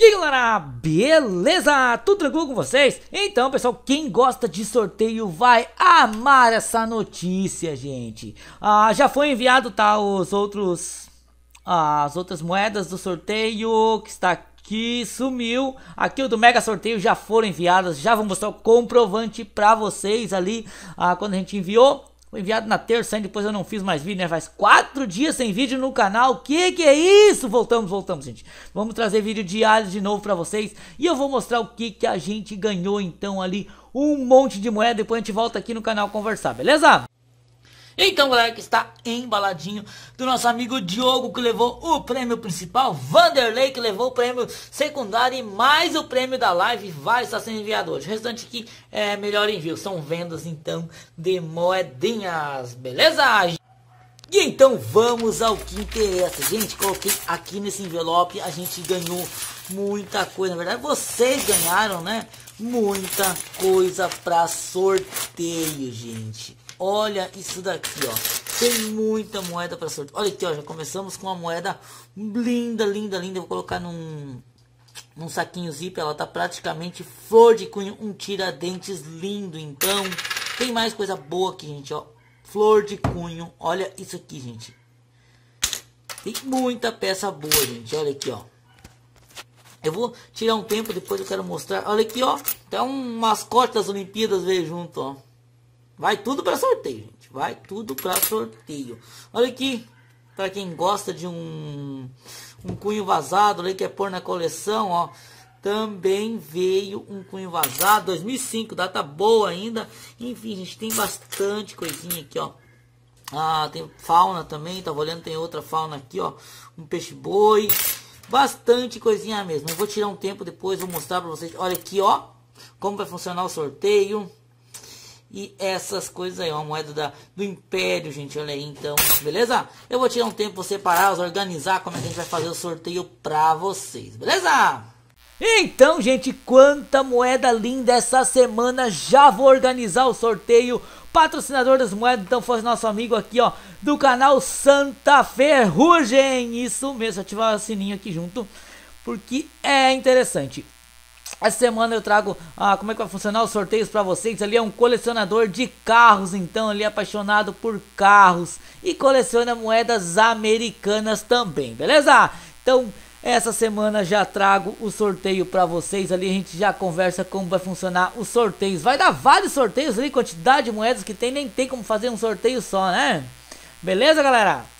E aí galera, beleza? Tudo tranquilo com vocês? Então pessoal, quem gosta de sorteio vai amar essa notícia, gente. Ah, já foi enviado tá, os outros, ah, as outras moedas do sorteio que está aqui, sumiu. Aqui o do mega sorteio já foram enviadas, já vou mostrar o comprovante pra vocês ali ah, quando a gente enviou. Foi enviado na terça, e depois eu não fiz mais vídeo, né? Faz quatro dias sem vídeo no canal. Que que é isso? Voltamos, voltamos, gente. Vamos trazer vídeo diário de novo para vocês. E eu vou mostrar o que que a gente ganhou, então, ali. Um monte de moeda. Depois a gente volta aqui no canal conversar, beleza? Então, galera, que está embaladinho do nosso amigo Diogo, que levou o prêmio principal, Vanderlei, que levou o prêmio secundário e mais o prêmio da live, vai estar sendo enviado hoje. O restante aqui é melhor envio, são vendas, então, de moedinhas, beleza? E então vamos ao que interessa. Gente, coloquei aqui nesse envelope, a gente ganhou muita coisa. Na verdade, vocês ganharam, né? Muita coisa para sorteio, gente. Olha isso daqui, ó. Tem muita moeda para sortear. Olha aqui, ó. Já começamos com uma moeda linda, linda, linda. vou colocar num, num saquinho zip. Ela tá praticamente flor de cunho. Um tiradentes lindo, então. Tem mais coisa boa aqui, gente, ó. Flor de cunho. Olha isso aqui, gente. Tem muita peça boa, gente. Olha aqui, ó. Eu vou tirar um tempo, depois eu quero mostrar. Olha aqui, ó. Tem um mascote das Olimpíadas veio junto, ó. Vai tudo para sorteio, gente. Vai tudo para sorteio. Olha aqui, para quem gosta de um um cunho vazado, ali é pôr na coleção, ó. Também veio um cunho vazado, 2005, data boa ainda. Enfim, gente, tem bastante coisinha aqui, ó. Ah, tem fauna também, tava olhando, tem outra fauna aqui, ó. Um peixe-boi. Bastante coisinha mesmo. Eu vou tirar um tempo depois, vou mostrar pra vocês. Olha aqui, ó. Como vai funcionar o sorteio e essas coisas aí. Uma moeda da, do Império, gente. Olha aí, então. Beleza? Eu vou tirar um tempo para separar, organizar como é que a gente vai fazer o sorteio pra vocês. Beleza? Então, gente, quanta moeda linda essa semana. Já vou organizar o sorteio. Patrocinador das moedas, então foi nosso amigo aqui, ó, do canal Santa Ferrugem. Isso mesmo, ativar o sininho aqui junto, porque é interessante. Essa semana eu trago ah, como é que vai funcionar os sorteios para vocês. Ali é um colecionador de carros, então ele é apaixonado por carros e coleciona moedas americanas também, beleza? Então essa semana já trago o sorteio para vocês ali, a gente já conversa como vai funcionar os sorteios. Vai dar vários sorteios ali, quantidade de moedas que tem, nem tem como fazer um sorteio só, né? Beleza, galera?